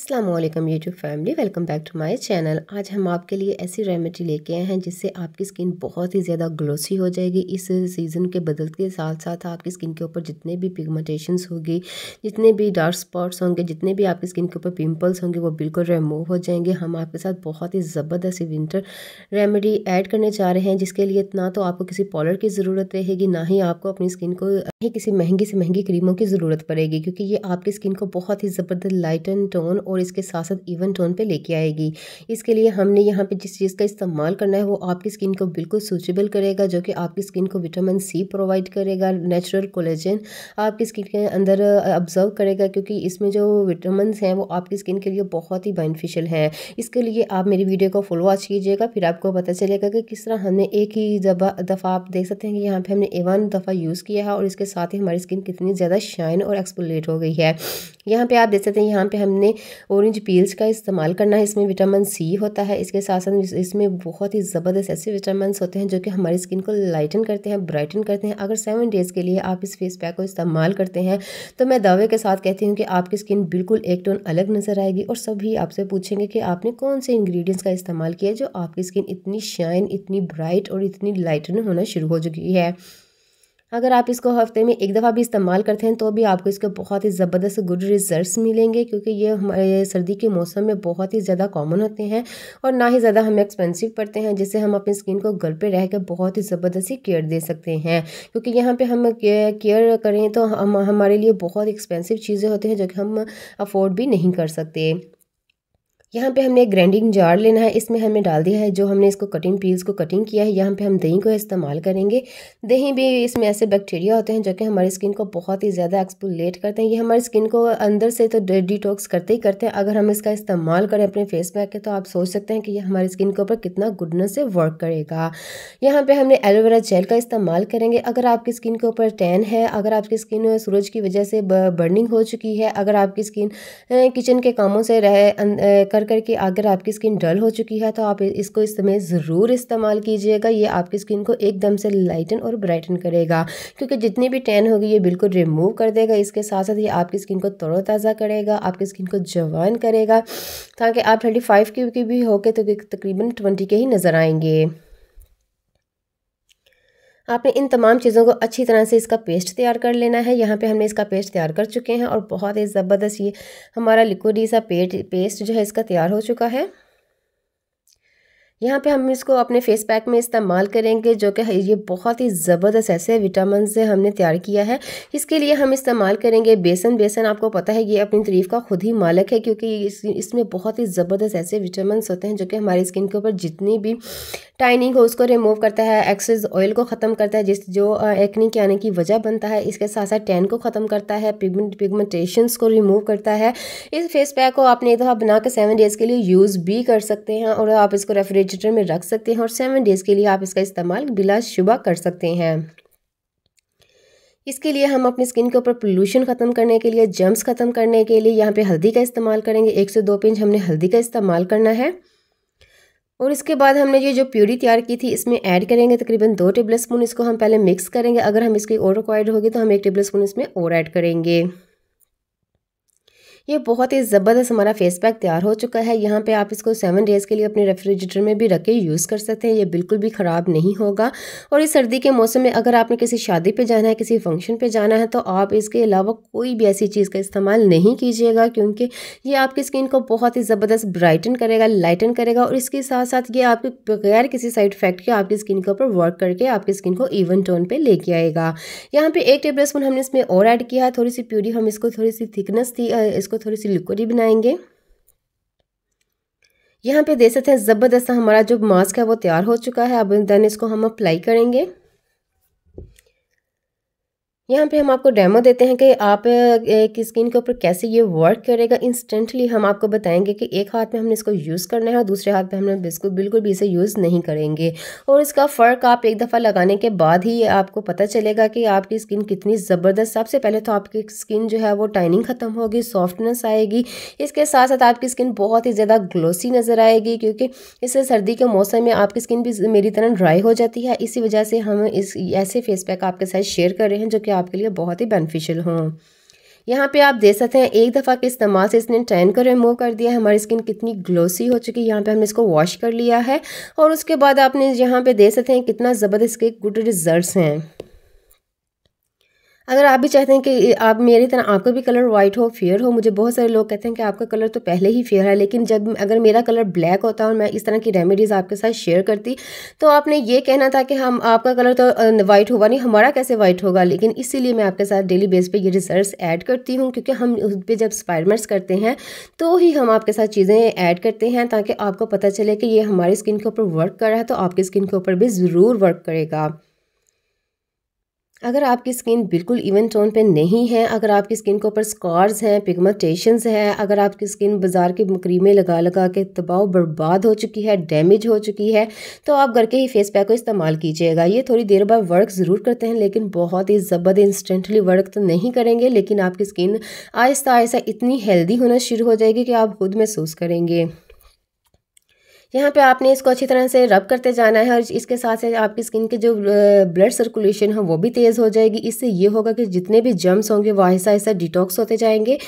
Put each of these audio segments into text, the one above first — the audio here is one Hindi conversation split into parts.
Aslam YouTube family welcome back to my channel आज हम आपके लिए ऐसी रेमेडी लेके आए हैं जिससे आपकी स्किन बहुत ही ज़्यादा ग्लोसी हो जाएगी इस सीज़न के बदलते साथ साथ आपकी स्किन के ऊपर जितने भी पिगमेंटेशंस होगी जितने भी डार्क स्पॉट्स होंगे जितने भी आपकी स्किन के ऊपर पिम्पल्स होंगे वो बिल्कुल रिमूव हो जाएंगे हम आपके साथ बहुत ही ज़बरदस्त विंटर रेमेडी ऐड करने जा रहे हैं जिसके लिए ना तो आपको किसी पॉलर की ज़रूरत रहेगी ना ही आपको अपनी स्किन को ही किसी महंगी से महंगी क्रीमों की ज़रूरत पड़ेगी क्योंकि ये आपकी स्किन को बहुत ही ज़बरदस्त लाइट एंड टोन और इसके साथ साथ इवन टोन पे लेके आएगी इसके लिए हमने यहाँ पे जिस चीज़ का इस्तेमाल करना है वो आपकी स्किन को बिल्कुल सूचेबल करेगा जो कि आपकी स्किन को विटामिन सी प्रोवाइड करेगा नेचुरल कोलेजन आपकी स्किन के अंदर ऑब्जर्व करेगा क्योंकि इसमें जो विटामिन हैं वो आपकी स्किन के लिए बहुत ही बेनिफिशियल हैं इसके लिए आप मेरी वीडियो को फुल वॉच कीजिएगा फिर आपको पता चलेगा कि किस तरह हमने एक ही दफ़ा आप देख सकते हैं कि यहाँ पर हमने एवन दफ़ा यूज़ किया है और इसके साथ ही हमारी स्किन कितनी ज़्यादा शाइन और एक्सपोलेट हो गई है यहाँ पे आप देख सकते हैं यहाँ पे हमने औरेंज पील्स का इस्तेमाल करना है इसमें विटामिन सी होता है इसके साथ साथ इसमें बहुत ही ज़बरदस्त ऐसे विटामिन होते हैं जो कि हमारी स्किन को लाइटन करते हैं ब्राइटन करते हैं अगर सेवन डेज़ के लिए आप इस फेस पैक को इस्तेमाल करते हैं तो मैं दावे के साथ कहती हूँ कि आपकी स्किन बिल्कुल एक टोन अलग नज़र आएगी और सभी आपसे पूछेंगे कि आपने कौन से इंग्रीडियंट्स का इस्तेमाल किया जो आपकी स्किन इतनी शाइन इतनी ब्राइट और इतनी लाइटन होना शुरू हो चुकी है अगर आप इसको हफ्ते में एक दफ़ा भी इस्तेमाल करते हैं तो भी आपको इसके बहुत ही ज़बरदस्त गुड रिजल्ट्स मिलेंगे क्योंकि ये हमारे सर्दी के मौसम में बहुत ही ज़्यादा कॉमन होते हैं और ना ही ज़्यादा हमें एक्सपेंसिव पड़ते हैं जिससे हम अपनी स्किन को घर पर रह कर बहुत ही ज़बरदस्ती केयर दे सकते हैं क्योंकि यहाँ पर हम केयर करें तो हम हमारे लिए बहुत एक्सपेंसिव चीज़ें होती हैं जो कि हम अफोर्ड भी नहीं कर सकते यहाँ पे हमने एक ग्राइंडिंग जार लेना है इसमें हमने डाल दिया है जो हमने इसको कटिंग पील्स को कटिंग किया है यहाँ पे हम दही को इस्तेमाल करेंगे दही भी इसमें ऐसे बैक्टीरिया होते हैं जो कि हमारी स्किन को बहुत ही ज़्यादा एक्सपोलेट करते हैं ये हमारी स्किन को अंदर से तो डिटॉक्स करते ही करते हैं अगर हम इसका इस्तेमाल करें अपने फेस पैक के तो आप सोच सकते हैं कि यह हमारी स्किन के ऊपर कितना गुडनेस से वर्क करेगा यहाँ पर हमने एलोवेरा जेल का इस्तेमाल करेंगे अगर आपकी स्किन के ऊपर टैन है अगर आपकी स्किन सूरज की वजह से बर्निंग हो चुकी है अगर आपकी स्किन किचन के कामों से रह अं, कर करके अगर आपकी स्किन डल हो चुकी है तो आप इसको इस समय ज़रूर इस्तेमाल कीजिएगा ये आपकी स्किन को एकदम से लाइटन और ब्राइटन करेगा क्योंकि जितनी भी टैन होगी ये बिल्कुल रिमूव कर देगा इसके साथ साथ ये आपकी स्किन को तरोताज़ा करेगा आपकी स्किन को जवान करेगा ताकि आप थर्टी फाइव की भी होकर तो तकरीबन ट्वेंटी के ही नज़र आएंगे आपने इन तमाम चीज़ों को अच्छी तरह से इसका पेस्ट तैयार कर लेना है यहाँ पे हमने इसका पेस्ट तैयार कर चुके हैं और बहुत ही ज़बरदस्त ये हमारा लिक्विडी सा पेट पेस्ट जो है इसका तैयार हो चुका है यहाँ पे हम इसको अपने फेस पैक में इस्तेमाल करेंगे जो कि ये बहुत ही ज़बरदस्त ऐसे विटामिन से हमने तैयार किया है इसके लिए हम इस्तेमाल करेंगे बेसन बेसन आपको पता है ये अपनी तरीफ का खुद ही मालक है क्योंकि इस, इसमें बहुत ही ज़बरदस्त ऐसे विटामिन होते हैं जो कि हमारी स्किन के ऊपर जितनी भी टाइनिंग हो उसको रिमूव करता है एक्सेस ऑयल को ख़त्म करता है जिस जो एक्नी के आने की वजह बनता है इसके साथ साथ टैन को ख़त्म करता है पिगमेंट पिगमेंटेशन को रिमूव करता है इस फेस पैक को आपने एक दफ़ा बना के सेवन डेज़ के लिए यूज़ भी कर सकते हैं और आप इसको रेफ्रिज रेफ्रिजरेटर में रख सकते हैं और सेवन डेज़ के लिए आप इसका इस्तेमाल बिला शुबा कर सकते हैं इसके लिए हम अपनी स्किन के ऊपर पोल्यूशन ख़त्म करने के लिए जम्स ख़त्म करने के लिए यहाँ पे हल्दी का इस्तेमाल करेंगे एक से दो पिंच हमने हल्दी का इस्तेमाल करना है और इसके बाद हमने ये जो प्यूरी तैयार की थी इसमें ऐड करेंगे तकरीबन दो टेबल स्पून इसको हम पहले मिक्स करेंगे अगर हम इसकी और रिक्वायर्ड होगी तो हम एक टेबल स्पून इसमें और ऐड करेंगे ये बहुत ही ज़बरदस्त हमारा फेस पैक तैयार हो चुका है यहाँ पे आप इसको सेवन डेज़ के लिए अपने रेफ्रिजरेटर में भी रख के यूज़ कर सकते हैं ये बिल्कुल भी ख़राब नहीं होगा और इस सर्दी के मौसम में अगर आपने किसी शादी पर जाना है किसी फंक्शन पर जाना है तो आप इसके अलावा कोई भी ऐसी चीज़ का इस्तेमाल नहीं कीजिएगा क्योंकि ये आपकी स्किन को बहुत ही ज़बरदस्त ब्राइटन करेगा लाइटन करेगा और इसके साथ साथ ये आपके बगैर किसी साइड इफेक्ट के आपकी स्किन के ऊपर वर्क करके आपकी स्किन को इवन टोन पर लेके आएगा यहाँ पर एक टेबल स्पून हमने इसमें और ऐड किया है थोड़ी सी प्यूरी हम इसको थोड़ी सी थिकनेस थी इसको थोड़ी सी लिक्विड ही बनाएंगे यहाँ पे दे सकते हैं ज़बरदस्त हमारा जो मास्क है वो तैयार हो चुका है अब देन इसको हम अप्लाई करेंगे यहाँ पे हम आपको डेमो देते हैं कि आप एक स्किन के ऊपर कैसे ये वर्क करेगा इंस्टेंटली हम आपको बताएंगे कि एक हाथ में हमने इसको यूज़ करना है और दूसरे हाथ में हमने बिल्कुल बिल्कुल भी इसे यूज़ नहीं करेंगे और इसका फ़र्क आप एक दफ़ा लगाने के बाद ही आपको पता चलेगा कि आपकी स्किन कितनी ज़बरदस्त सबसे पहले तो आपकी स्किन जो है वो टाइनिंग ख़त्म होगी सॉफ्टनेस आएगी इसके साथ साथ आपकी स्किन बहुत ही ज़्यादा ग्लोसी नज़र आएगी क्योंकि इससे सर्दी के मौसम में आपकी स्किन भी मेरी तरह ड्राई हो जाती है इसी वजह से हम इस ऐसे फेस पैक आपके साथ शेयर कर रहे हैं जो कि आपके लिए बहुत ही बेनिफिशियल हों यहाँ पे आप देख सकते हैं एक दफ़ा के इस्तेमाल से इसने टैन को रिमूव कर दिया है हमारी स्किन कितनी ग्लोसी हो चुकी है यहाँ पे हमने इसको वॉश कर लिया है और उसके बाद आपने यहाँ पे देख सकते हैं कितना ज़बरदस्त के गुड रिजल्ट्स हैं अगर आप भी चाहते हैं कि आप मेरी तरह आपका भी कलर वाइट हो फेयर हो मुझे बहुत सारे लोग कहते हैं कि आपका कलर तो पहले ही फेयर है लेकिन जब अगर मेरा कलर ब्लैक होता और मैं इस तरह की रेमेडीज़ आपके साथ शेयर करती तो आपने ये कहना था कि हम आपका कलर तो वाइट होगा नहीं हमारा कैसे वाइट होगा लेकिन इसीलिए मैं आपके साथ डेली बेस पर ये रिजल्ट ऐड करती हूँ क्योंकि हम उस पर जब स्पायरमेंट्स करते हैं तो ही हम आपके साथ चीज़ें ऐड करते हैं ताकि आपको पता चले कि ये हमारी स्किन के ऊपर वर्क कर रहा है तो आपकी स्किन के ऊपर भी ज़रूर वर्क करेगा अगर आपकी स्किन बिल्कुल इवन टोन पे नहीं है अगर आपकी स्किन के ऊपर स्कॉर्स हैं पिगमेंटेशन हैं अगर आपकी स्किन बाजार के क्रीमें लगा लगा के दबाव बर्बाद हो चुकी है डैमेज हो चुकी है तो आप घर के ही फेस पैक को इस्तेमाल कीजिएगा ये थोड़ी देर बाद वर्क ज़रूर करते हैं लेकिन बहुत ही ज़बरद इंस्टेंटली वर्क तो नहीं करेंगे लेकिन आपकी स्किन आहिस्ता आहिस्ता इतनी हेल्दी होना शुरू हो जाएगी कि आप खुद महसूस करेंगे यहाँ पे आपने इसको अच्छी तरह से रब करते जाना है और इसके साथ से आपकी स्किन के जो ब्लड सर्कुलेशन है वो भी तेज़ हो जाएगी इससे ये होगा कि जितने भी जम्स होंगे वो ऐसा ऐसा डिटॉक्स होते जाएंगे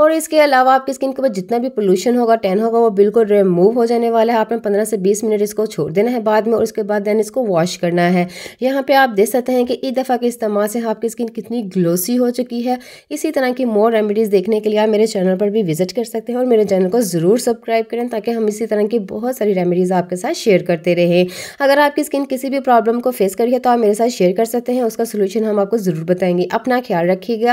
और इसके अलावा आपकी स्किन के ऊपर जितना भी पोल्यूशन होगा टेन होगा वो बिल्कुल रिमूव हो जाने वाला है आपने पंद्रह से बीस मिनट इसको छोड़ देना है बाद में और उसके बाद दैन इसको वॉश करना है यहाँ पर आप देख सकते हैं कि एक दफ़ा के इस्तेमाल से आपकी स्किन कितनी ग्लोसी हो चुकी है इसी तरह की मोर रेमिडीज़ देखने के लिए आप मेरे चैनल पर भी विजिट कर सकते हैं और मेरे चैनल को ज़रूर सब्सक्राइब करें ताकि हम इसी तरह की बहुत सारी रेमिडीज़ आपके साथ शेयर करते रहें अगर आपकी स्किन किसी भी प्रॉब्लम को फेस करिए तो आप मेरे साथ शेयर कर सकते हैं उसका सोल्यूशन हम आपको ज़रूर बताएंगे अपना ख्याल रखिएगा